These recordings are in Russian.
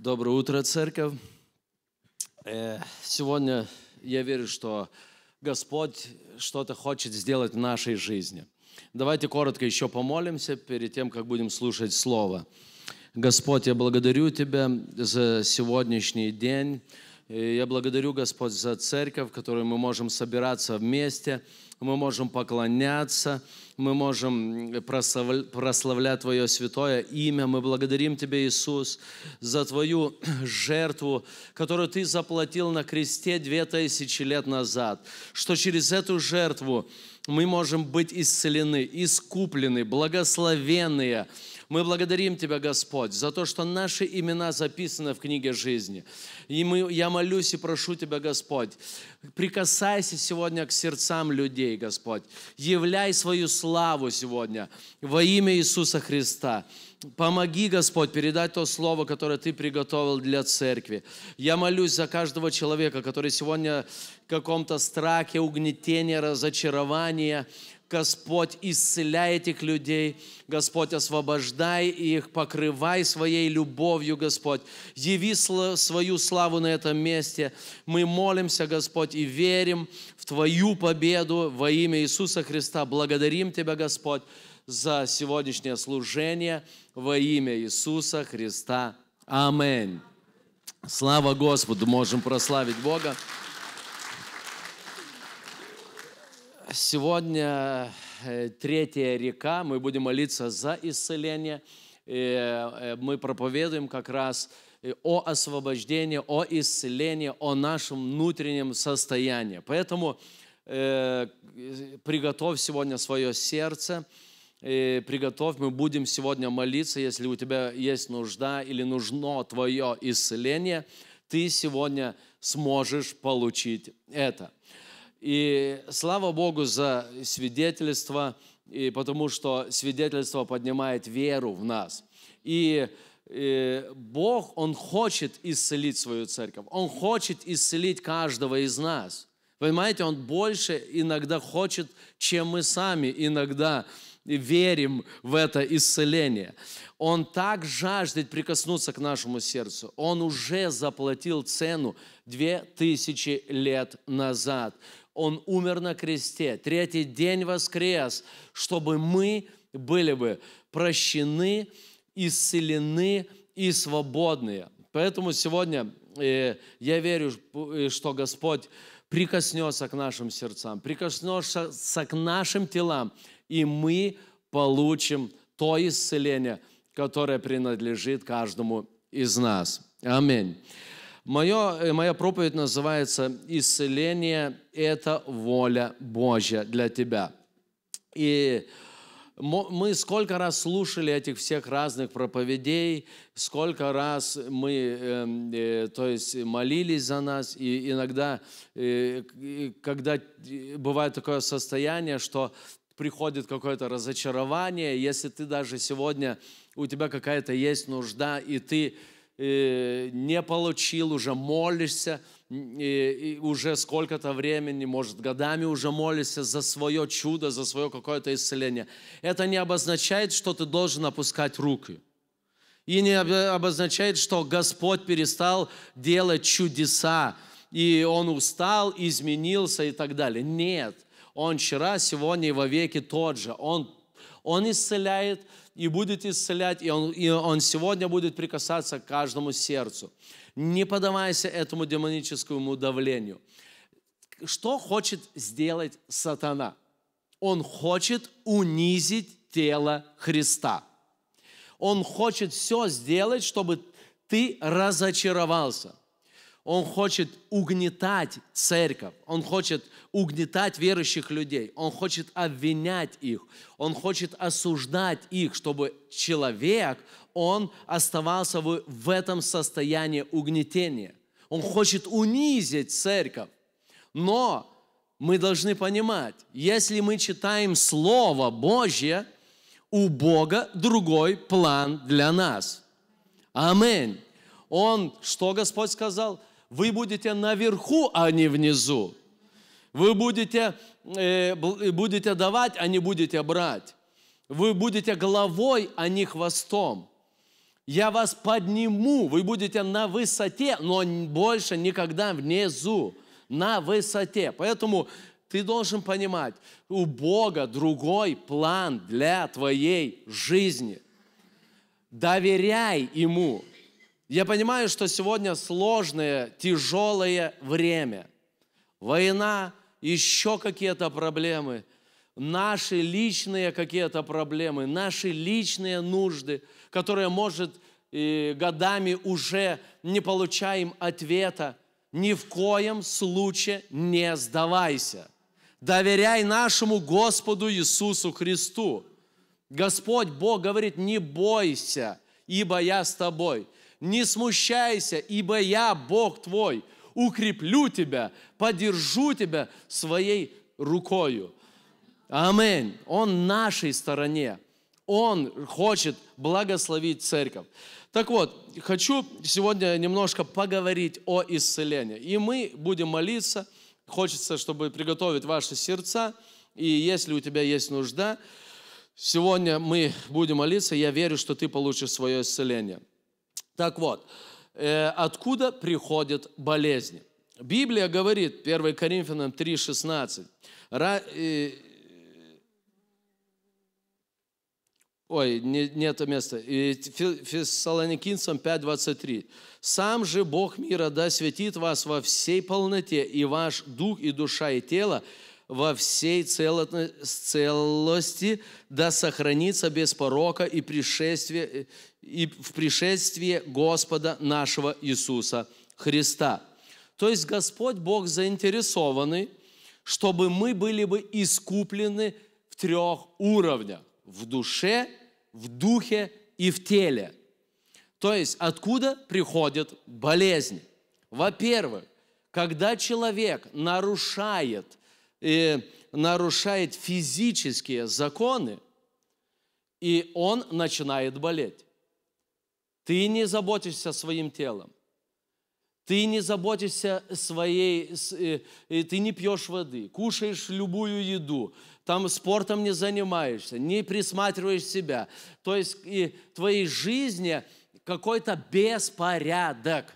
Доброе утро, церковь. Э, сегодня я верю, что Господь что-то хочет сделать в нашей жизни. Давайте коротко еще помолимся перед тем, как будем слушать Слово. Господь, я благодарю Тебя за сегодняшний день. И я благодарю, Господь, за церковь, в которой мы можем собираться вместе, мы можем поклоняться, мы можем э, прославлять Твое святое имя. Мы благодарим Тебя, Иисус, за Твою жертву, которую Ты заплатил на кресте две тысячи лет назад, что через эту жертву мы можем быть исцелены, искуплены, благословенные, мы благодарим Тебя, Господь, за то, что наши имена записаны в книге жизни. И мы, я молюсь и прошу Тебя, Господь, прикасайся сегодня к сердцам людей, Господь. Являй свою славу сегодня во имя Иисуса Христа. Помоги, Господь, передать то слово, которое Ты приготовил для церкви. Я молюсь за каждого человека, который сегодня в каком-то страхе, угнетении, разочаровании, Господь, исцеляй этих людей, Господь, освобождай их, покрывай своей любовью, Господь, яви свою славу на этом месте. Мы молимся, Господь, и верим в Твою победу во имя Иисуса Христа. Благодарим Тебя, Господь, за сегодняшнее служение во имя Иисуса Христа. Аминь. Слава Господу, можем прославить Бога. Сегодня э, третья река, мы будем молиться за исцеление. И э, мы проповедуем как раз э, о освобождении, о исцелении, о нашем внутреннем состоянии. Поэтому э, приготовь сегодня свое сердце, э, приготовь, мы будем сегодня молиться, если у тебя есть нужда или нужно твое исцеление, ты сегодня сможешь получить это. И слава Богу за свидетельство, и потому что свидетельство поднимает веру в нас. И э, Бог, Он хочет исцелить свою церковь. Он хочет исцелить каждого из нас. Понимаете, Он больше иногда хочет, чем мы сами иногда верим в это исцеление. Он так жаждет прикоснуться к нашему сердцу. Он уже заплатил цену две тысячи лет назад. Он умер на кресте, третий день воскрес, чтобы мы были бы прощены, исцелены и свободны. Поэтому сегодня э, я верю, э, что Господь прикоснется к нашим сердцам, прикоснется к нашим телам, и мы получим то исцеление, которое принадлежит каждому из нас. Аминь. Мое, э, моя проповедь называется «Исцеление – это воля Божья для тебя». И мы сколько раз слушали этих всех разных проповедей, сколько раз мы, э, э, то есть, молились за нас, и иногда, э, когда э, бывает такое состояние, что приходит какое-то разочарование, если ты даже сегодня, у тебя какая-то есть нужда, и ты Э, не получил, уже молишься, и, э, и уже сколько-то времени, может, годами уже молишься за свое чудо, за свое какое-то исцеление. Это не обозначает, что ты должен опускать руки. И не обозначает, что Господь перестал делать чудеса, и Он устал, изменился и так далее. Нет. Он вчера, сегодня и вовеки тот же. Он он исцеляет и будет исцелять, и он, и он сегодня будет прикасаться к каждому сердцу. Не поддавайся этому демоническому давлению. Что хочет сделать сатана? Он хочет унизить тело Христа. Он хочет все сделать, чтобы ты разочаровался. Он хочет угнетать церковь, он хочет угнетать верующих людей, он хочет обвинять их, он хочет осуждать их, чтобы человек, он оставался в этом состоянии угнетения. Он хочет унизить церковь. Но мы должны понимать, если мы читаем Слово Божье, у Бога другой план для нас. Аминь. Он, что Господь сказал? вы будете наверху, а не внизу. Вы будете, э, э, будете давать, а не будете брать. Вы будете головой, а не хвостом. Я вас подниму, вы будете на высоте, но больше никогда внизу, на высоте. Поэтому ты должен понимать, у Бога другой план для твоей жизни. Доверяй Ему. Я понимаю, что сегодня сложное, тяжелое время. Война, еще какие-то проблемы, наши личные какие-то проблемы, наши личные нужды, которые, может, годами уже не получаем ответа. Ни в коем случае не сдавайся. Доверяй нашему Господу Иисусу Христу. Господь Бог говорит, не бойся, ибо я с тобой не смущайся, ибо я, Бог твой, укреплю тебя, подержу тебя своей рукою. Аминь. Он нашей стороне. Он хочет благословить церковь. Так вот, хочу сегодня немножко поговорить о исцелении. И мы будем молиться. Хочется, чтобы приготовить ваши сердца. И если у тебя есть нужда, сегодня мы будем молиться. Я верю, что ты получишь свое исцеление. Так вот, э, откуда приходят болезни? Библия говорит, 1 Коринфянам 3,16, э, Ой, не, не это место. Э, Фессалоникинцам 5.23. «Сам же Бог мира да светит вас во всей полноте, и ваш дух, и душа, и тело во всей целости, да сохранится без порока и пришествия, э, и в пришествии Господа нашего Иисуса Христа. То есть Господь Бог заинтересованный, чтобы мы были бы искуплены в трех уровнях – в душе, в духе и в теле. То есть откуда приходят болезни? Во-первых, когда человек нарушает, э, нарушает физические законы, и он начинает болеть. Ты не заботишься своим телом. Ты не заботишься своей, э, э, ты не пьешь воды, кушаешь любую еду, там спортом не занимаешься, не присматриваешь себя. То есть и в твоей жизни какой-то беспорядок.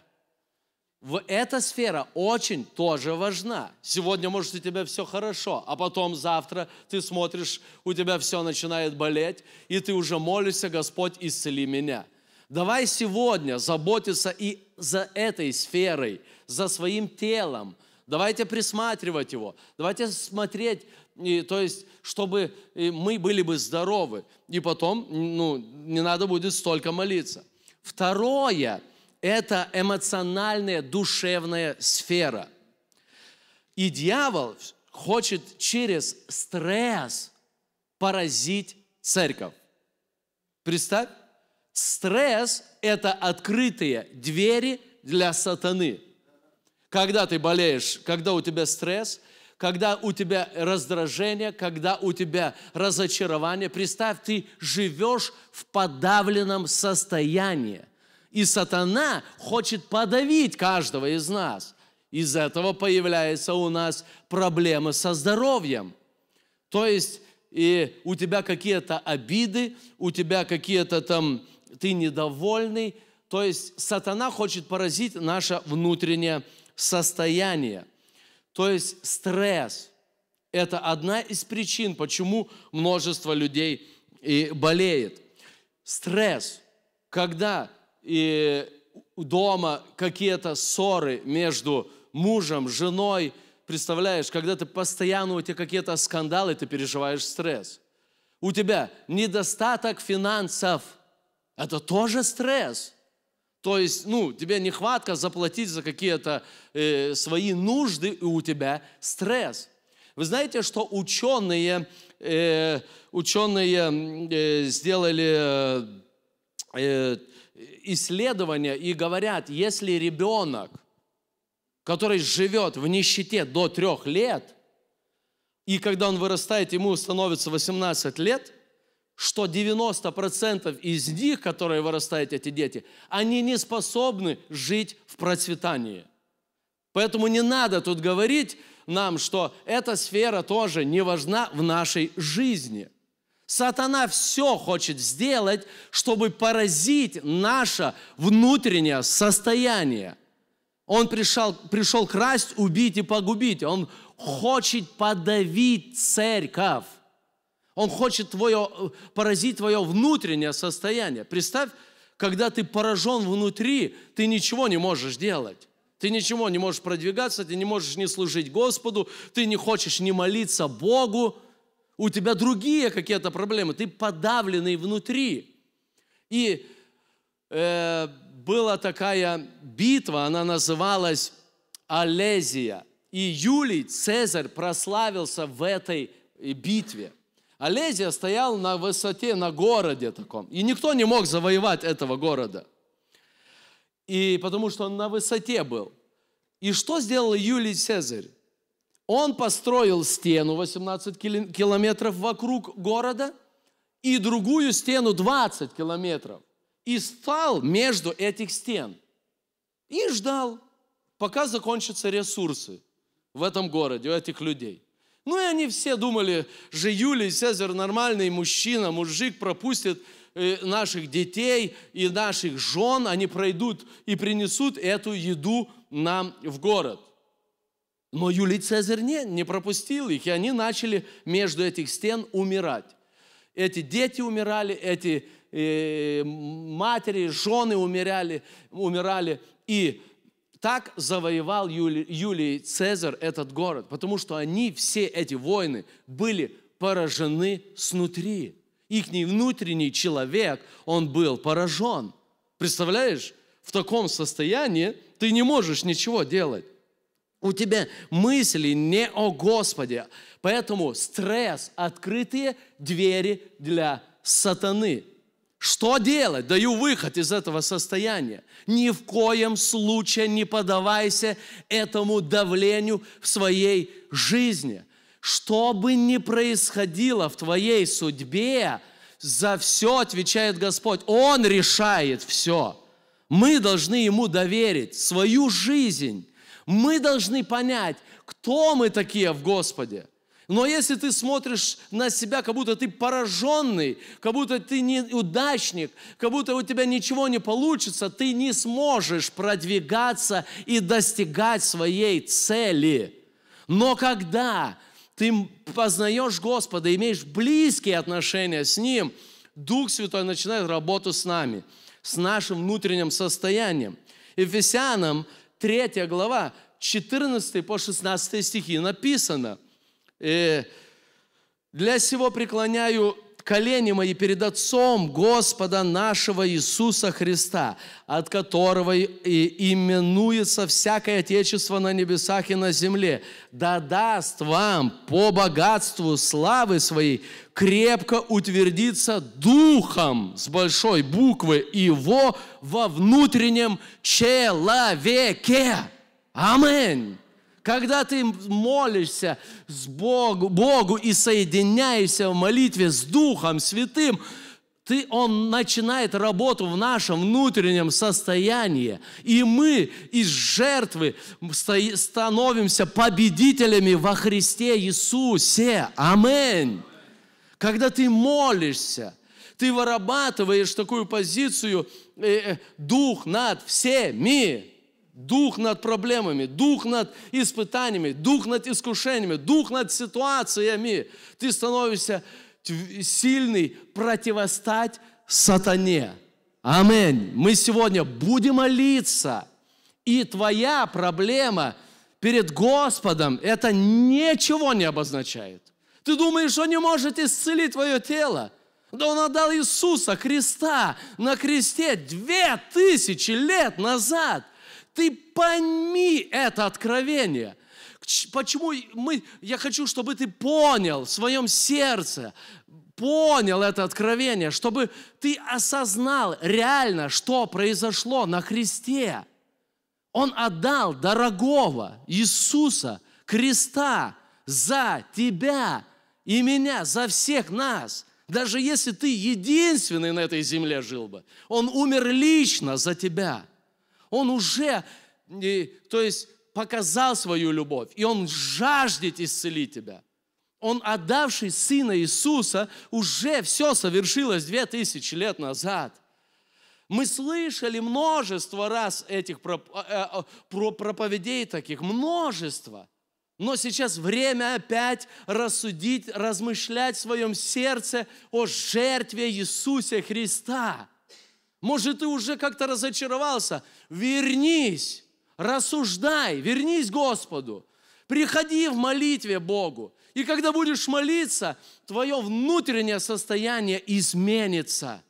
В Эта сфера очень тоже важна. Сегодня, может, у тебя все хорошо, а потом завтра ты смотришь, у тебя все начинает болеть, и ты уже молишься, Господь, исцели меня – Давай сегодня заботиться и за этой сферой, за своим телом. Давайте присматривать его. Давайте смотреть, и, то есть, чтобы мы были бы здоровы. И потом, ну, не надо будет столько молиться. Второе – это эмоциональная, душевная сфера. И дьявол хочет через стресс поразить церковь. Представь, Стресс – это открытые двери для сатаны. Когда ты болеешь, когда у тебя стресс, когда у тебя раздражение, когда у тебя разочарование, представь, ты живешь в подавленном состоянии. И сатана хочет подавить каждого из нас. Из этого появляются у нас проблемы со здоровьем. То есть и у тебя какие-то обиды, у тебя какие-то там ты недовольный. То есть сатана хочет поразить наше внутреннее состояние. То есть стресс – это одна из причин, почему множество людей и болеет. Стресс, когда и дома какие-то ссоры между мужем, женой, представляешь, когда ты постоянно у тебя какие-то скандалы, ты переживаешь стресс. У тебя недостаток финансов – это тоже стресс. То есть, ну, тебе нехватка заплатить за какие-то э, свои нужды, и у тебя стресс. Вы знаете, что ученые, э, ученые э, сделали э, исследования и говорят, если ребенок, который живет в нищете до трех лет, и когда он вырастает, ему становится 18 лет – что 90% из них, которые вырастают эти дети, они не способны жить в процветании. Поэтому не надо тут говорить нам, что эта сфера тоже не важна в нашей жизни. Сатана все хочет сделать, чтобы поразить наше внутреннее состояние. Он пришел, пришел красть, убить и погубить. Он хочет подавить церковь. Он хочет твое, поразить твое внутреннее состояние. Представь, когда ты поражен внутри, ты ничего не можешь делать. Ты ничего не можешь продвигаться, ты не можешь не служить Господу, ты не хочешь не молиться Богу. У тебя другие какие-то проблемы, ты подавленный внутри. И э, была такая битва, она называлась Алезия, И Юлий Цезарь прославился в этой битве – Олезия стоял на высоте, на городе таком. И никто не мог завоевать этого города. И потому что он на высоте был. И что сделал Юлий Цезарь? Он построил стену 18 километров вокруг города и другую стену 20 километров. И стал между этих стен. И ждал, пока закончатся ресурсы в этом городе, у этих людей. Ну и они все думали, же Юлий Цезарь нормальный мужчина, мужик пропустит э, наших детей и наших жен, они пройдут и принесут эту еду нам в город. Но Юлий Цезарь не, не пропустил их, и они начали между этих стен умирать. Эти дети умирали, эти э, матери, жены умирали, умирали. И так завоевал Юлий, Юлий Цезарь этот город, потому что они, все эти войны, были поражены снутри. Их внутренний человек, он был поражен. Представляешь, в таком состоянии ты не можешь ничего делать. У тебя мысли не о Господе. Поэтому стресс – открытые двери для сатаны. Что делать? Даю выход из этого состояния. Ни в коем случае не подавайся этому давлению в своей жизни. Что бы ни происходило в твоей судьбе, за все отвечает Господь. Он решает все. Мы должны Ему доверить свою жизнь. Мы должны понять, кто мы такие в Господе. Но если ты смотришь на себя, как будто ты пораженный, как будто ты неудачник, как будто у тебя ничего не получится, ты не сможешь продвигаться и достигать своей цели. Но когда ты познаешь Господа, имеешь близкие отношения с Ним, Дух Святой начинает работу с нами, с нашим внутренним состоянием. Ефесянам 3 глава, 14 по 16 стихи написано – э, «Для сего преклоняю колени мои перед Отцом Господа нашего Иисуса Христа, от которого и именуется всякое Отечество на небесах и на земле, да даст вам по богатству славы своей крепко утвердиться Духом с большой буквы Его во внутреннем человеке». Аминь. Когда ты молишься с Богу, Богу и соединяешься в молитве с Духом Святым, ты, он начинает работу в нашем внутреннем состоянии. И мы из жертвы становимся победителями во Христе Иисусе. Аминь. Когда ты молишься, ты вырабатываешь такую позицию э, э «Дух над всеми». Дух над проблемами, дух над испытаниями, дух над искушениями, дух над ситуациями. Ты становишься сильный противостать сатане. Аминь. Мы сегодня будем молиться. И твоя проблема перед Господом, это ничего не обозначает. Ты думаешь, что не может исцелить твое тело? Да он отдал Иисуса Христа на кресте две тысячи лет назад. Ты пойми это откровение. Почему мы... Я хочу, чтобы ты понял в своем сердце, понял это откровение, чтобы ты осознал реально, что произошло на Христе. Он отдал дорогого Иисуса, креста, за тебя и меня, за всех нас. Даже если ты единственный на этой земле жил бы, Он умер лично за тебя – он уже, то есть, показал свою любовь, и Он жаждет исцелить тебя. Он, отдавший Сына Иисуса, уже все совершилось две тысячи лет назад. Мы слышали множество раз этих э, э, проповедей таких, множество. Но сейчас время опять рассудить, размышлять в своем сердце о жертве Иисуса Христа. Может, ты уже как-то разочаровался? Вернись, рассуждай, вернись Господу. Приходи в молитве Богу. И когда будешь молиться, твое внутреннее состояние изменится.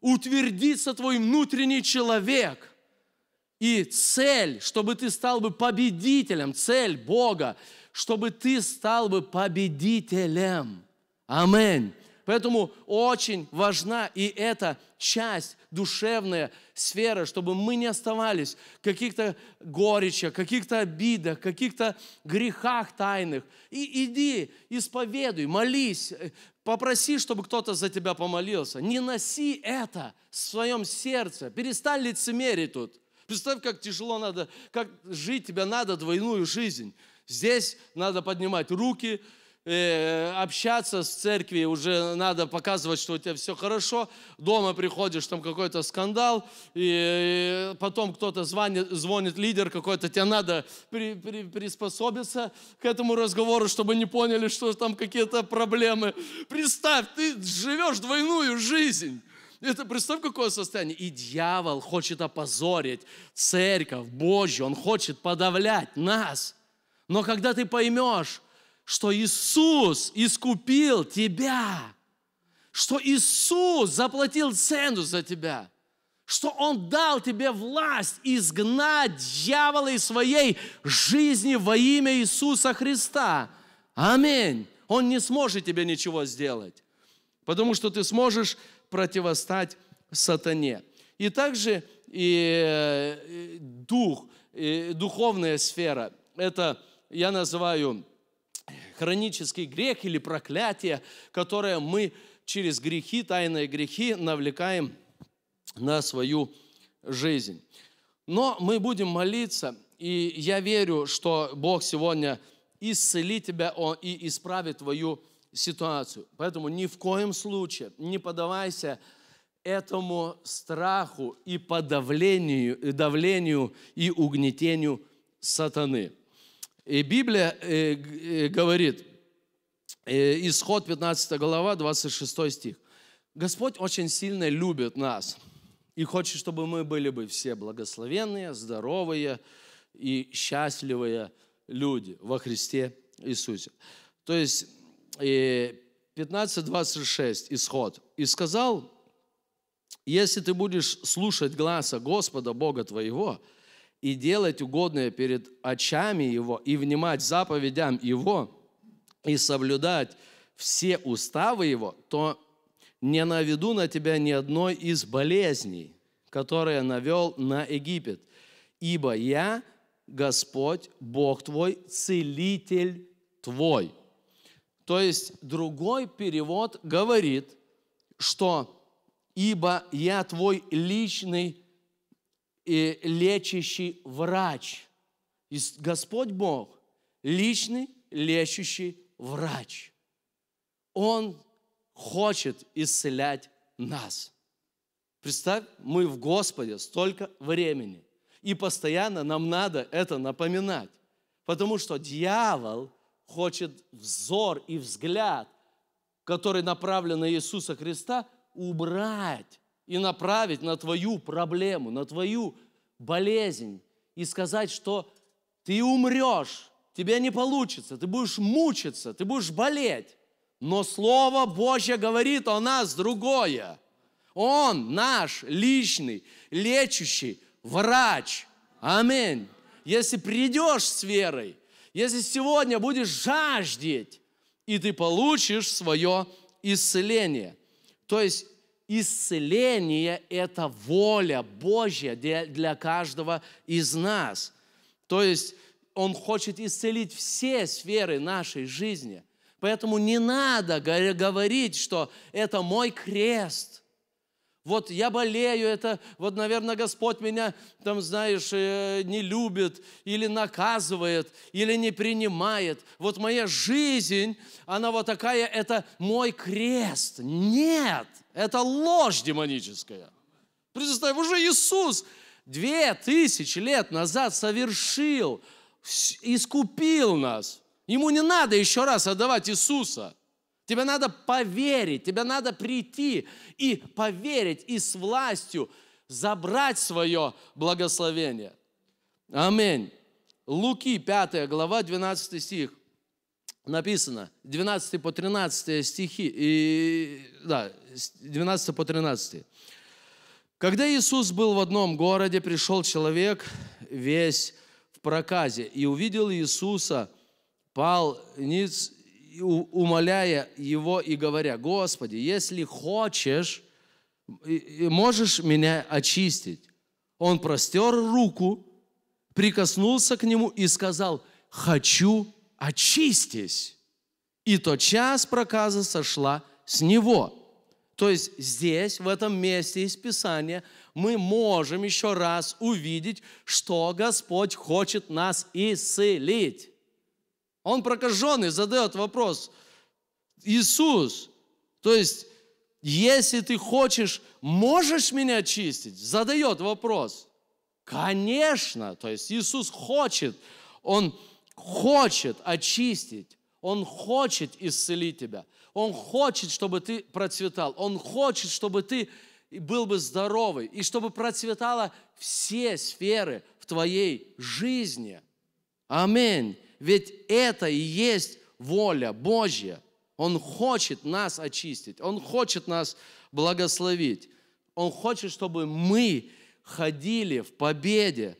Утвердится твой внутренний человек. И цель, чтобы ты стал бы победителем, цель Бога, чтобы ты стал бы победителем. Аминь. Поэтому очень важна и эта часть, душевная сфера, чтобы мы не оставались в каких-то горечах, каких-то обидах, каких-то грехах тайных. И иди, исповедуй, молись, э, попроси, чтобы кто-то за тебя помолился. Не носи это в своем сердце. Перестань лицемерить тут. Представь, как тяжело надо, как жить тебе надо двойную жизнь. Здесь надо поднимать руки, Э, общаться с церкви, уже надо показывать, что у тебя все хорошо. Дома приходишь, там какой-то скандал, и, и э, потом кто-то звонит, звонит лидер какой-то, тебе надо при, при, приспособиться к этому разговору, чтобы не поняли, что там какие-то проблемы. Представь, ты живешь двойную жизнь. Это представь, какое состояние. И дьявол хочет опозорить церковь Божью, он хочет подавлять нас. Но когда ты поймешь, что Иисус искупил тебя, что Иисус заплатил цену за тебя, что Он дал тебе власть изгнать дьявола из своей жизни во имя Иисуса Христа. Аминь. Он не сможет тебе ничего сделать, потому что ты сможешь противостать сатане. И также и э, дух, и духовная сфера. Это я называю хронический грех или проклятие, которое мы через грехи, тайные грехи навлекаем на свою жизнь. Но мы будем молиться, и я верю, что Бог сегодня исцелит тебя и исправит твою ситуацию. Поэтому ни в коем случае не подавайся этому страху и подавлению, и давлению и угнетению сатаны. И Библия э, э, говорит, э, исход 15 глава, 26 стих. Господь очень сильно любит нас и хочет, чтобы мы были бы все благословенные, здоровые и счастливые люди во Христе Иисусе. То есть 15.26 исход. «И сказал, если ты будешь слушать глаза Господа Бога твоего, и делать угодное перед очами Его, и внимать заповедям Его, и соблюдать все уставы Его, то не наведу на тебя ни одной из болезней, которые навел на Египет. Ибо я, Господь, Бог твой, целитель твой. То есть другой перевод говорит, что «Ибо я твой личный и лечащий врач. И Господь Бог – личный лечащий врач. Он хочет исцелять нас. Представь, мы в Господе столько времени, и постоянно нам надо это напоминать, потому что дьявол хочет взор и взгляд, который направлен на Иисуса Христа, убрать и направить на твою проблему, на твою болезнь и сказать, что ты умрешь, тебе не получится, ты будешь мучиться, ты будешь болеть. Но Слово Божье говорит о нас другое. Он наш личный, лечащий врач. Аминь. Если придешь с верой, если сегодня будешь жаждеть, и ты получишь свое исцеление. То есть исцеление – это воля Божья для каждого из нас. То есть Он хочет исцелить все сферы нашей жизни. Поэтому не надо говорить, что это мой крест – вот я болею, это вот, наверное, Господь меня, там, знаешь, э, не любит или наказывает, или не принимает. Вот моя жизнь, она вот такая, это мой крест. Нет, это ложь демоническая. Представь, уже Иисус две тысячи лет назад совершил, искупил нас. Ему не надо еще раз отдавать Иисуса – Тебе надо поверить, тебе надо прийти и поверить, и с властью забрать свое благословение. Аминь. Луки 5 глава 12 стих написано, 12 по 13 стихи, и, да, 12 по 13. Когда Иисус был в одном городе, пришел человек весь в проказе и увидел Иисуса, пал ниц умоляя его и говоря, Господи, если хочешь, можешь меня очистить. Он простер руку, прикоснулся к нему и сказал, хочу, очистись. И тотчас проказа сошла с него. То есть здесь, в этом месте из Писания, мы можем еще раз увидеть, что Господь хочет нас исцелить. Он прокаженный задает вопрос. Иисус, то есть, если ты хочешь, можешь меня очистить? Задает вопрос. Конечно, то есть Иисус хочет, Он хочет очистить, Он хочет исцелить тебя, Он хочет, чтобы ты процветал, Он хочет, чтобы ты был бы здоровый, и чтобы процветала все сферы в твоей жизни. Аминь. Ведь это и есть воля Божья. Он хочет нас очистить, Он хочет нас благословить. Он хочет, чтобы мы ходили в победе.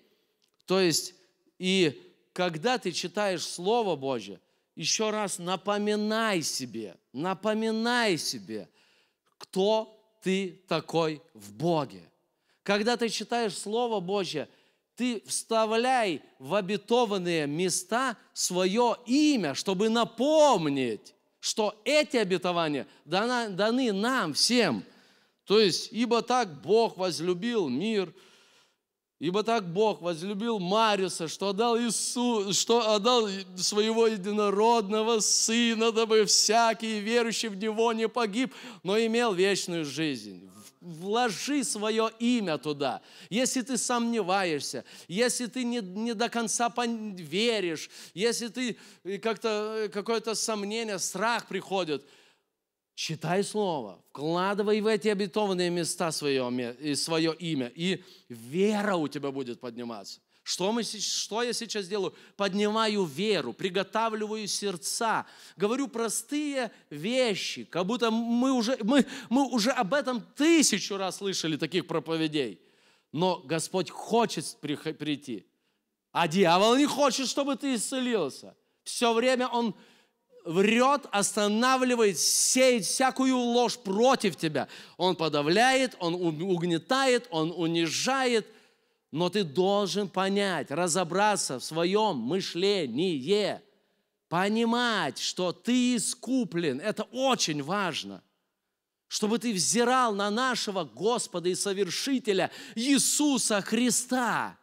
То есть, и когда ты читаешь Слово Божье, еще раз напоминай себе, напоминай себе, кто ты такой в Боге. Когда ты читаешь Слово Божье, ты вставляй в обетованные места свое имя, чтобы напомнить, что эти обетования даны, нам всем. То есть, ибо так Бог возлюбил мир, ибо так Бог возлюбил Мариуса, что отдал, Иису, что отдал своего единородного Сына, дабы всякий верующий в Него не погиб, но имел вечную жизнь вложи свое имя туда. Если ты сомневаешься, если ты не, не до конца веришь, если ты э, как-то э, какое-то сомнение, страх приходит, читай Слово, вкладывай в эти обетованные места свое, свое имя, и вера у тебя будет подниматься. Что, мы, что я сейчас делаю? Поднимаю веру, приготавливаю сердца, говорю простые вещи, как будто мы уже, мы, мы уже об этом тысячу раз слышали таких проповедей. Но Господь хочет прийти, а дьявол не хочет, чтобы ты исцелился. Все время он врет, останавливает, сеет всякую ложь против тебя. Он подавляет, он угнетает, он унижает – но ты должен понять, разобраться в своем мышлении, понимать, что ты искуплен. Это очень важно. Чтобы ты взирал на нашего Господа и Совершителя Иисуса Христа.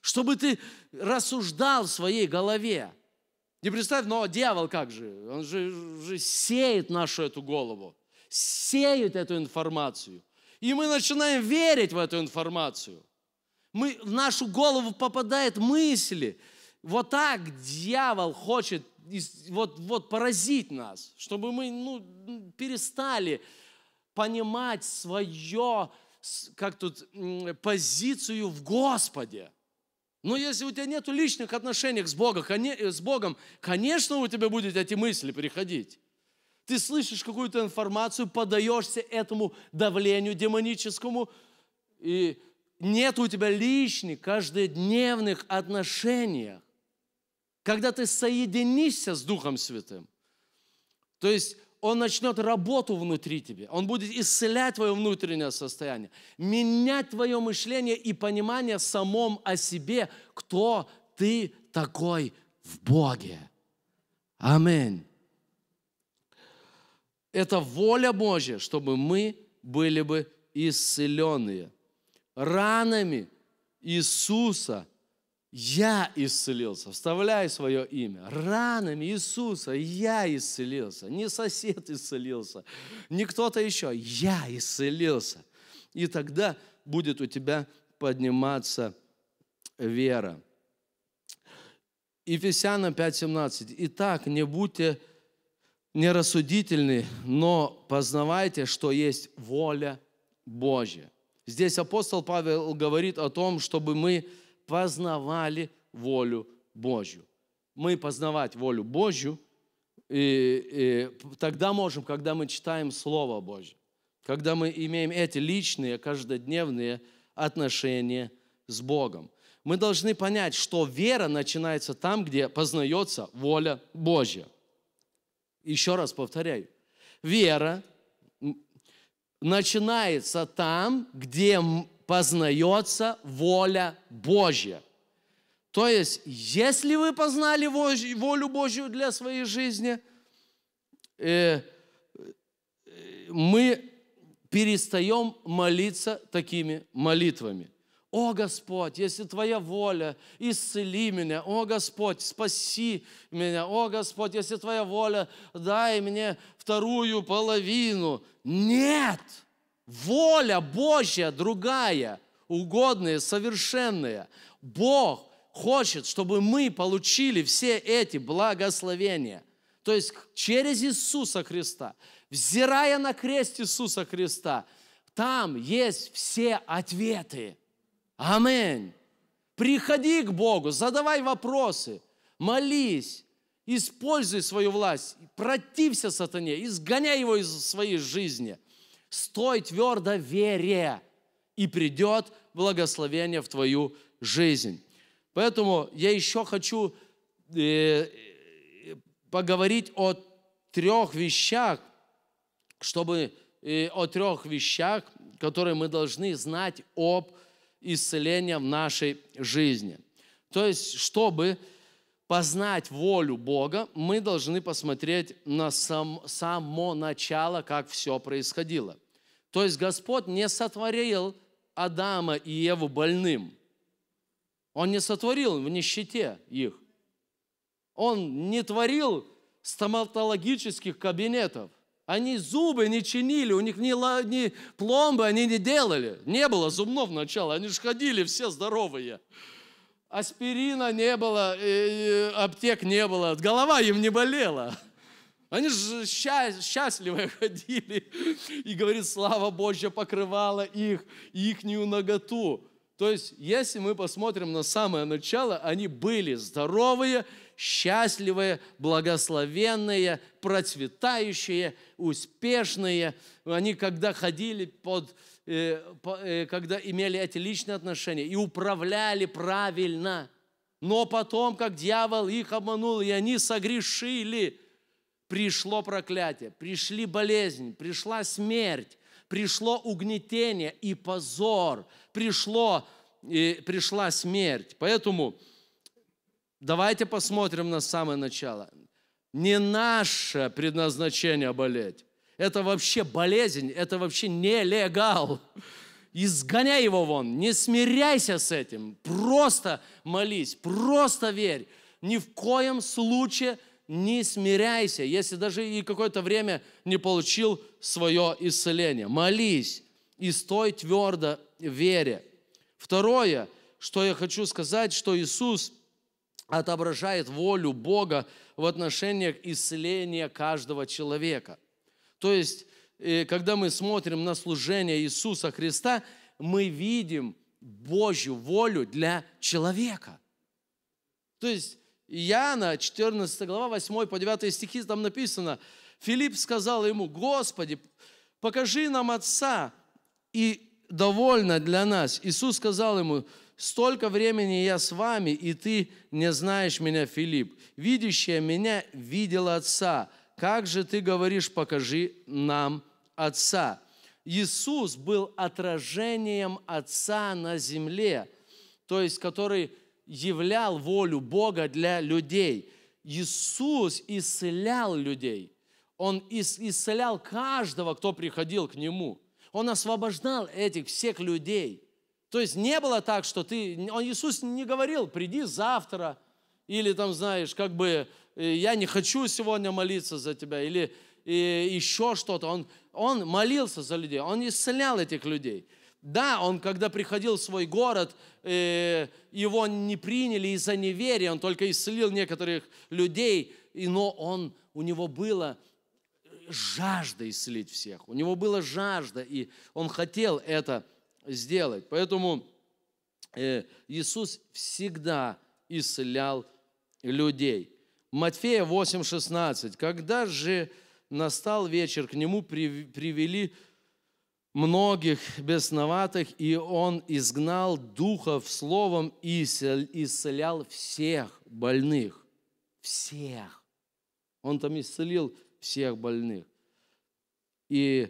Чтобы ты рассуждал в своей голове. Не представь, но дьявол как же? Он же, же сеет нашу эту голову, сеет эту информацию. И мы начинаем верить в эту информацию – мы, в нашу голову попадают мысли. Вот так дьявол хочет вот, вот поразить нас, чтобы мы ну, перестали понимать свое, как тут, позицию в Господе. Но если у тебя нет личных отношений с Богом, э, с Богом, конечно, у тебя будут эти мысли приходить. Ты слышишь какую-то информацию, подаешься этому давлению демоническому, и нет у тебя личных, каждодневных отношений, когда ты соединишься с Духом Святым, то есть он начнет работу внутри тебя. Он будет исцелять твое внутреннее состояние, менять твое мышление и понимание самом о себе, кто ты такой в Боге. Аминь. Это воля Божья, чтобы мы были бы исцеленные ранами Иисуса я исцелился. Вставляй свое имя. Ранами Иисуса я исцелился. Не сосед исцелился, не кто-то еще. Я исцелился. И тогда будет у тебя подниматься вера. Ефесянам 5.17. Итак, не будьте нерассудительны, но познавайте, что есть воля Божья. Здесь апостол Павел говорит о том, чтобы мы познавали волю Божью. Мы познавать волю Божью, и, и тогда можем, когда мы читаем Слово Божье, когда мы имеем эти личные, каждодневные отношения с Богом. Мы должны понять, что вера начинается там, где познается воля Божья. Еще раз повторяю. Вера начинается там, где познается воля Божья. То есть, если вы познали волю Божью для своей жизни, э, э, мы перестаем молиться такими молитвами. О Господь, если Твоя воля, исцели меня. О Господь, спаси меня. О Господь, если Твоя воля, дай мне вторую половину. Нет! Воля Божья другая, угодная, совершенная. Бог хочет, чтобы мы получили все эти благословения. То есть через Иисуса Христа, взирая на крест Иисуса Христа, там есть все ответы. Аминь. Приходи к Богу, задавай вопросы, молись, используй свою власть, противься сатане, изгоняй его из своей жизни. Стой твердо в вере, и придет благословение в твою жизнь. Поэтому я еще хочу э, поговорить о трех вещах, чтобы э, о трех вещах, которые мы должны знать об исцеления в нашей жизни. То есть, чтобы познать волю Бога, мы должны посмотреть на сам, само начало, как все происходило. То есть Господь не сотворил Адама и Еву больным. Он не сотворил в нищете их. Он не творил стоматологических кабинетов. Они зубы не чинили, у них ни, ни пломбы они не делали. Не было зубного начала, они же ходили все здоровые. Аспирина не было, и аптек не было, голова им не болела. Они же счастливо ходили. И говорит, слава Божья покрывала их, ихнюю наготу. То есть, если мы посмотрим на самое начало, они были здоровые, счастливые, благословенные, процветающие, успешные. Они когда ходили под, э, э, когда имели эти личные отношения и управляли правильно. Но потом, как дьявол их обманул, и они согрешили, пришло проклятие, пришли болезнь, пришла смерть, пришло угнетение и позор, пришло, и э, пришла смерть. Поэтому Давайте посмотрим на самое начало. Не наше предназначение болеть. Это вообще болезнь, это вообще нелегал. Изгоняй его вон, не смиряйся с этим. Просто молись, просто верь. Ни в коем случае не смиряйся, если даже и какое-то время не получил свое исцеление. Молись и стой твердо в вере. Второе, что я хочу сказать, что Иисус – отображает волю Бога в отношениях исцеления каждого человека. То есть, э, когда мы смотрим на служение Иисуса Христа, мы видим Божью волю для человека. То есть, Иоанна, 14 глава, 8 по 9 стихи, там написано, Филипп сказал ему, «Господи, покажи нам Отца, и довольно для нас. Иисус сказал ему, столько времени я с вами, и ты не знаешь меня, Филипп. Видящая меня видела Отца. Как же ты говоришь, покажи нам Отца? Иисус был отражением Отца на земле, то есть который являл волю Бога для людей. Иисус исцелял людей. Он исцелял каждого, кто приходил к Нему – он освобождал этих всех людей. То есть не было так, что ты... Он, Иисус не говорил, приди завтра, или там, знаешь, как бы, «Э, я не хочу сегодня молиться за тебя, или и «Э, еще что-то. Он, он молился за людей, он исцелял этих людей. Да, он, когда приходил в свой город, э, его не приняли из-за неверия, он только исцелил некоторых людей, и, но он, у него было жажда исцелить всех. У него была жажда, и он хотел это сделать. Поэтому э, Иисус всегда исцелял людей. Матфея 8:16. Когда же настал вечер, к нему привели многих бесноватых, и он изгнал духов словом и исцелял всех больных. Всех. Он там исцелил всех больных. И,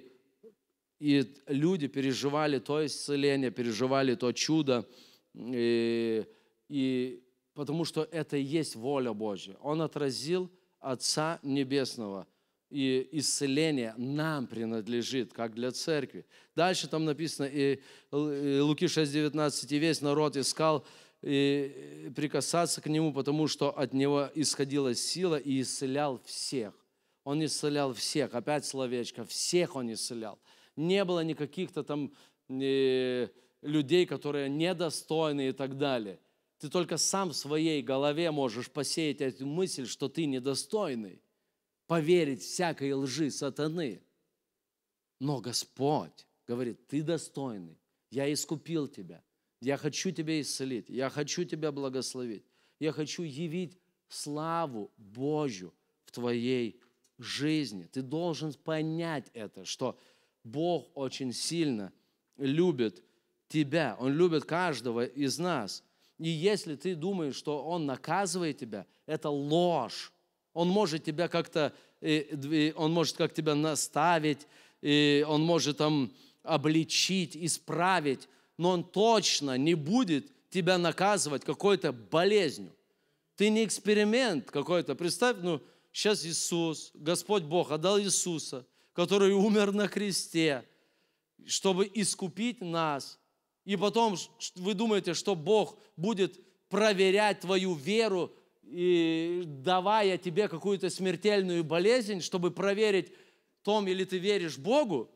и люди переживали то исцеление, переживали то чудо, и, и, потому что это и есть воля Божья. Он отразил Отца Небесного – и исцеление нам принадлежит, как для церкви. Дальше там написано, и Луки 6:19, и весь народ искал и прикасаться к нему, потому что от него исходила сила и исцелял всех. Он исцелял всех, опять словечко, всех он исцелял. Не было никаких-то там э, людей, которые недостойны и так далее. Ты только сам в своей голове можешь посеять эту мысль, что ты недостойный, поверить всякой лжи сатаны. Но Господь говорит, ты достойный, я искупил тебя, я хочу тебя исцелить, я хочу тебя благословить, я хочу явить славу Божью в твоей жизни. Ты должен понять это, что Бог очень сильно любит тебя. Он любит каждого из нас. И если ты думаешь, что Он наказывает тебя, это ложь. Он может тебя как-то, э, э, он может как тебя наставить, и э, он может там обличить, исправить, но он точно не будет тебя наказывать какой-то болезнью. Ты не эксперимент какой-то. Представь, ну, Сейчас Иисус, Господь Бог отдал Иисуса, который умер на кресте, чтобы искупить нас. И потом вы думаете, что Бог будет проверять твою веру, и давая тебе какую-то смертельную болезнь, чтобы проверить, том, или ты веришь Богу,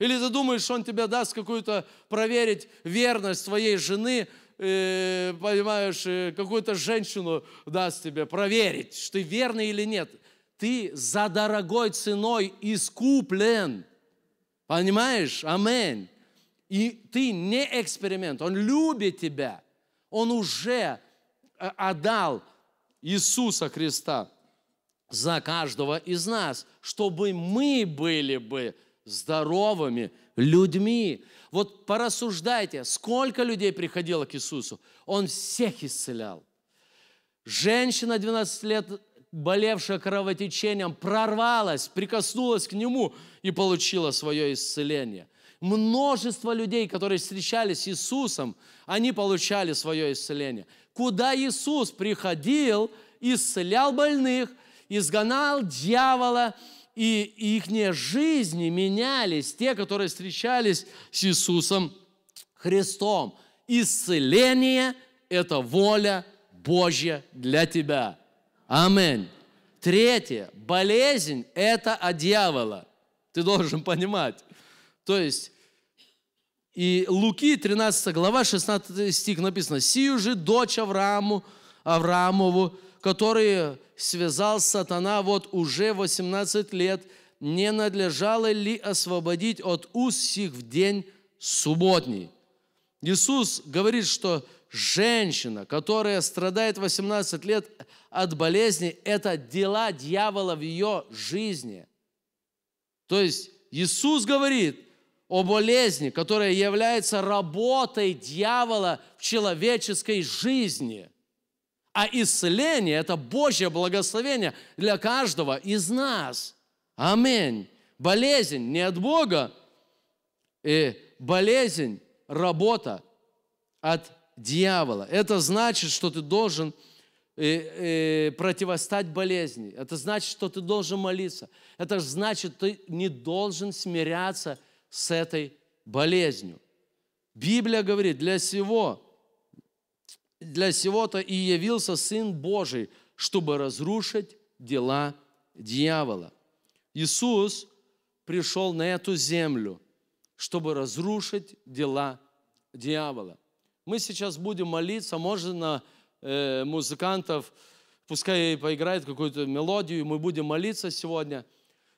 или ты думаешь, Он тебе даст какую-то проверить верность своей жены, Э, понимаешь, э, какую-то женщину даст тебе проверить, что ты верный или нет. Ты за дорогой ценой искуплен. Понимаешь? Аминь. И ты не эксперимент. Он любит тебя. Он уже э, отдал Иисуса Христа за каждого из нас, чтобы мы были бы здоровыми людьми. Вот порассуждайте, сколько людей приходило к Иисусу. Он всех исцелял. Женщина 12 лет, болевшая кровотечением, прорвалась, прикоснулась к Нему и получила свое исцеление. Множество людей, которые встречались с Иисусом, они получали свое исцеление. Куда Иисус приходил, исцелял больных, изгонал дьявола – и их жизни менялись, те, которые встречались с Иисусом Христом. Исцеление – это воля Божья для тебя. Аминь. Третье. Болезнь – это от дьявола. Ты должен понимать. То есть, и Луки, 13 глава, 16 стих написано, «Сию же дочь Аврааму, Авраамову, которые связал сатана вот уже 18 лет, не надлежало ли освободить от уз сих в день субботний? Иисус говорит, что женщина, которая страдает 18 лет от болезни, это дела дьявола в ее жизни. То есть Иисус говорит о болезни, которая является работой дьявола в человеческой жизни – а исцеление – это Божье благословение для каждого из нас. Аминь. Болезнь не от Бога. И болезнь – работа от дьявола. Это значит, что ты должен и, э, э, противостать болезни. Это значит, что ты должен молиться. Это значит, ты не должен смиряться с этой болезнью. Библия говорит, для всего для сего-то и явился Сын Божий, чтобы разрушить дела дьявола. Иисус пришел на эту землю, чтобы разрушить дела дьявола. Мы сейчас будем молиться, можно э, музыкантов, пускай поиграет какую-то мелодию, мы будем молиться сегодня.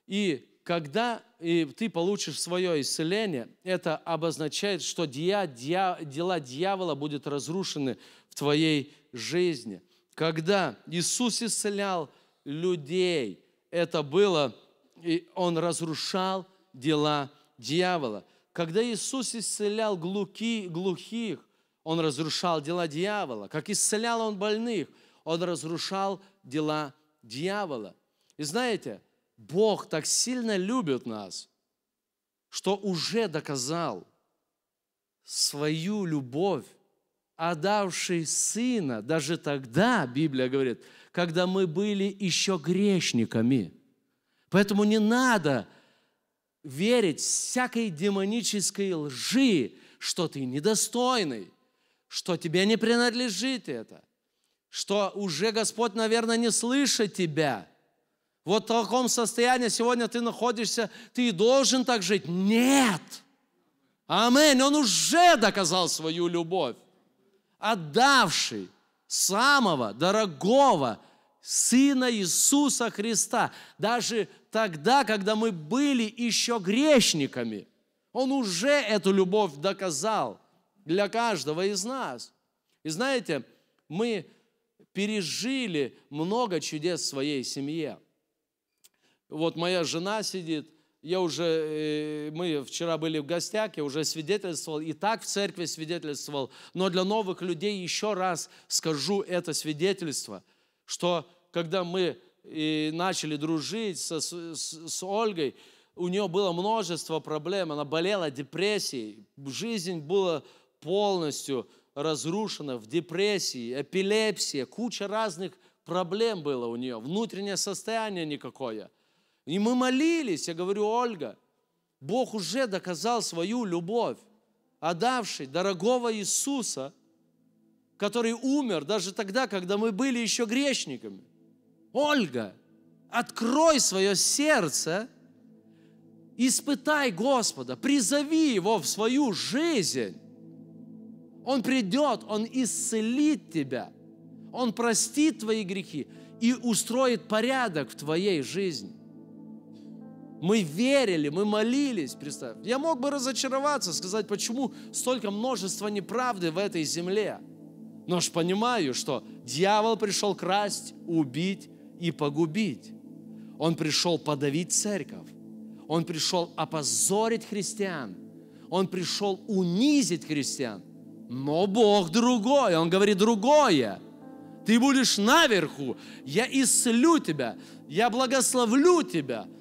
И когда ты получишь свое исцеление, это обозначает, что дела дьявола будут разрушены в твоей жизни. Когда Иисус исцелял людей, это было, и Он разрушал дела дьявола. Когда Иисус исцелял глухи, глухих, Он разрушал дела дьявола. Как исцелял Он больных, Он разрушал дела дьявола. И знаете, Бог так сильно любит нас, что уже доказал свою любовь, отдавший Сына, даже тогда, Библия говорит, когда мы были еще грешниками. Поэтому не надо верить всякой демонической лжи, что ты недостойный, что тебе не принадлежит это, что уже Господь, наверное, не слышит тебя – вот в таком состоянии сегодня ты находишься, ты должен так жить. Нет! Аминь! Он уже доказал свою любовь, отдавший самого дорогого Сына Иисуса Христа, даже тогда, когда мы были еще грешниками. Он уже эту любовь доказал для каждого из нас. И знаете, мы пережили много чудес в своей семье – вот моя жена сидит, я уже, э, мы вчера были в гостях, я уже свидетельствовал, и так в церкви свидетельствовал, но для новых людей еще раз скажу это свидетельство, что когда мы э, начали дружить со, с, с Ольгой, у нее было множество проблем, она болела депрессией, жизнь была полностью разрушена в депрессии, эпилепсия, куча разных проблем было у нее, внутреннее состояние никакое. И мы молились, я говорю, Ольга, Бог уже доказал свою любовь, отдавший дорогого Иисуса, который умер даже тогда, когда мы были еще грешниками. Ольга, открой свое сердце, испытай Господа, призови Его в свою жизнь. Он придет, Он исцелит тебя, Он простит твои грехи и устроит порядок в твоей жизни. Мы верили, мы молились, представь. Я мог бы разочароваться, сказать, почему столько множества неправды в этой земле. Но ж понимаю, что дьявол пришел красть, убить и погубить. Он пришел подавить церковь. Он пришел опозорить христиан. Он пришел унизить христиан. Но Бог другой, Он говорит другое. Ты будешь наверху, я исцелю тебя, я благословлю тебя –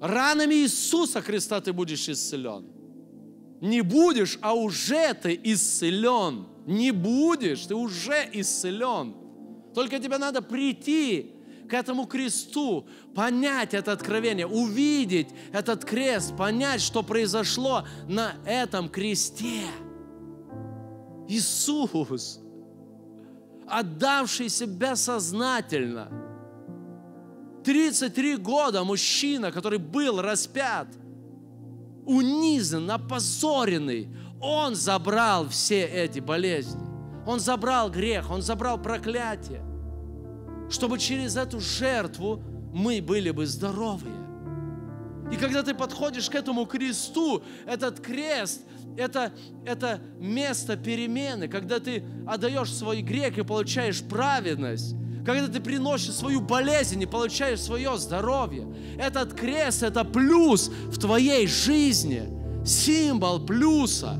Ранами Иисуса Христа ты будешь исцелен. Не будешь, а уже ты исцелен. Не будешь, ты уже исцелен. Только тебе надо прийти к этому кресту, понять это откровение, увидеть этот крест, понять, что произошло на этом кресте. Иисус, отдавший себя сознательно – 33 года мужчина, который был распят, унизен, опозоренный, он забрал все эти болезни. Он забрал грех, он забрал проклятие. Чтобы через эту жертву мы были бы здоровые. И когда ты подходишь к этому кресту, этот крест, это, это место перемены, когда ты отдаешь свой грех и получаешь праведность, когда ты приносишь свою болезнь и получаешь свое здоровье. Этот крест – это плюс в твоей жизни, символ плюса.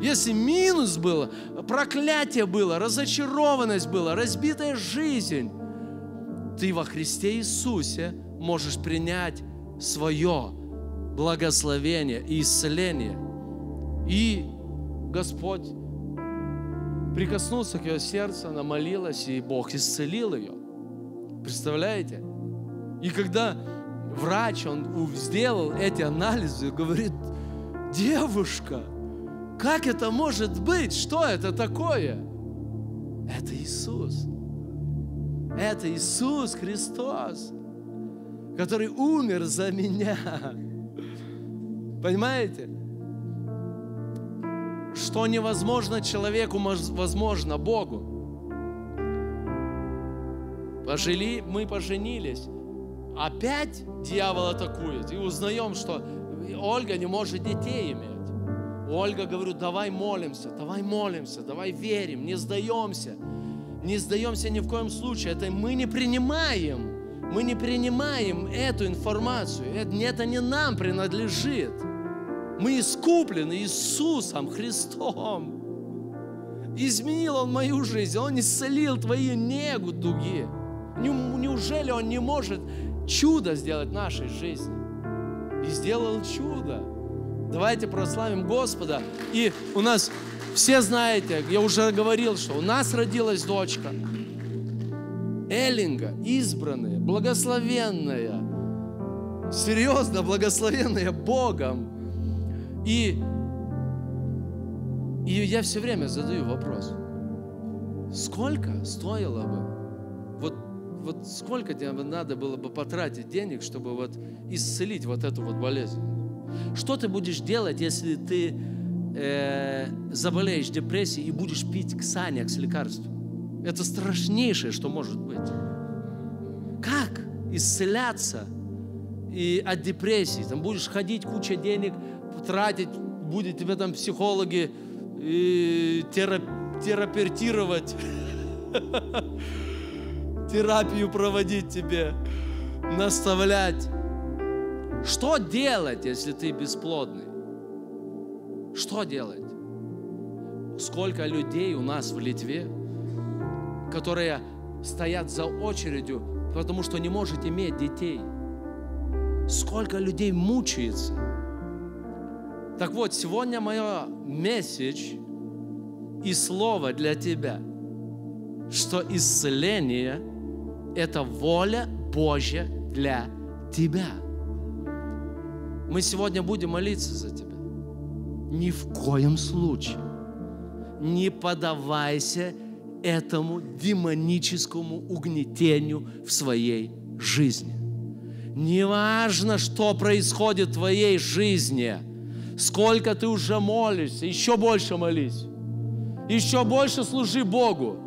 Если минус было, проклятие было, разочарованность была, разбитая жизнь, ты во Христе Иисусе можешь принять свое благословение и исцеление. И Господь прикоснулся к ее сердцу, она молилась, и Бог исцелил ее. Представляете? И когда врач, он сделал эти анализы, говорит, девушка, как это может быть? Что это такое? Это Иисус. Это Иисус Христос, который умер за меня. Понимаете? Что невозможно человеку, возможно Богу. Пожили, мы поженились. Опять дьявол атакует. И узнаем, что Ольга не может детей иметь. Ольга, говорю, давай молимся, давай молимся, давай верим, не сдаемся. Не сдаемся ни в коем случае. Это мы не принимаем. Мы не принимаем эту информацию. Это, это не нам принадлежит. Мы искуплены Иисусом Христом. Изменил Он мою жизнь, Он исцелил твои негу, дуги. Неужели Он не может чудо сделать в нашей жизни? И сделал чудо. Давайте прославим Господа. И у нас, все знаете, я уже говорил, что у нас родилась дочка. Эллинга, избранная, благословенная, серьезно благословенная Богом, и, и я все время задаю вопрос, сколько стоило бы, вот, вот сколько тебе надо было бы потратить денег, чтобы вот исцелить вот эту вот болезнь? Что ты будешь делать, если ты э, заболеешь депрессией и будешь пить ксанекс лекарств? Это страшнейшее, что может быть. Как исцеляться и от депрессии? Там будешь ходить куча денег – тратить, будет тебе там психологи и э, терап терапевтировать, терапию проводить тебе, наставлять. Что делать, если ты бесплодный? Что делать? Сколько людей у нас в Литве, которые стоят за очередью, потому что не может иметь детей. Сколько людей мучается – так вот, сегодня мое месседж и слово для тебя, что исцеление – это воля Божья для тебя. Мы сегодня будем молиться за тебя. Ни в коем случае не подавайся этому демоническому угнетению в своей жизни. Неважно, что происходит в твоей жизни – Сколько ты уже молишься, еще больше молись. Еще больше служи Богу.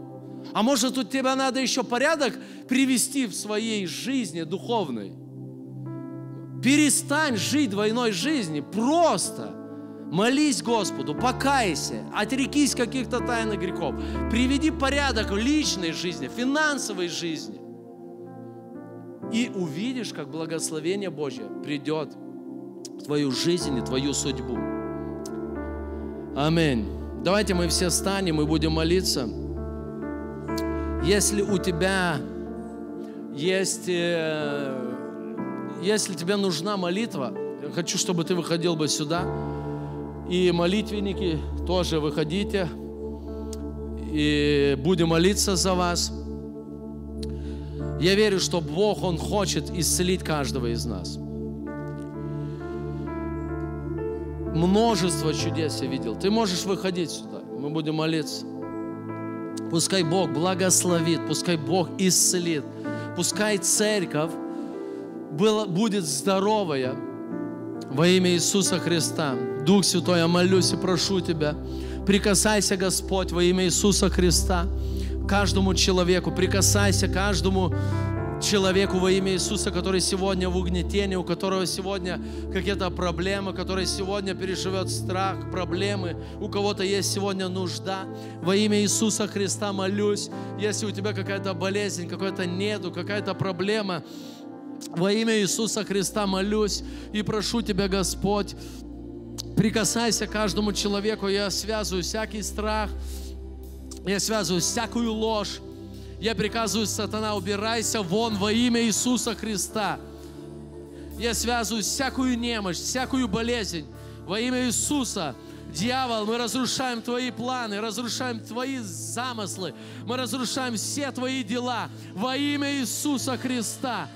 А может, тут тебе надо еще порядок привести в своей жизни духовной. Перестань жить двойной жизни. Просто молись Господу, покайся, отрекись каких-то тайных грехов. Приведи порядок в личной жизни, финансовой жизни. И увидишь, как благословение Божье придет твою жизнь и твою судьбу. Аминь. Давайте мы все встанем и будем молиться. Если у тебя есть, э, если тебе нужна молитва, я хочу, чтобы ты выходил бы сюда. И молитвенники тоже выходите. И будем молиться за вас. Я верю, что Бог, Он хочет исцелить каждого из нас. множество чудес я видел. Ты можешь выходить сюда, мы будем молиться. Пускай Бог благословит, пускай Бог исцелит, пускай церковь была, будет здоровая во имя Иисуса Христа. Дух Святой, я молюсь и прошу Тебя, прикасайся, Господь, во имя Иисуса Христа, каждому человеку, прикасайся каждому человеку, человеку во имя Иисуса, который сегодня в угнетении, у которого сегодня какие-то проблемы, который сегодня переживет страх, проблемы, у кого-то есть сегодня нужда. Во имя Иисуса Христа молюсь, если у тебя какая-то болезнь, какой то неду, какая-то проблема, во имя Иисуса Христа молюсь и прошу Тебя, Господь, прикасайся к каждому человеку, я связываю всякий страх, я связываю всякую ложь, я приказываю, сатана, убирайся вон во имя Иисуса Христа. Я связываю всякую немощь, всякую болезнь во имя Иисуса. Дьявол, мы разрушаем твои планы, разрушаем твои замыслы, мы разрушаем все твои дела во имя Иисуса Христа.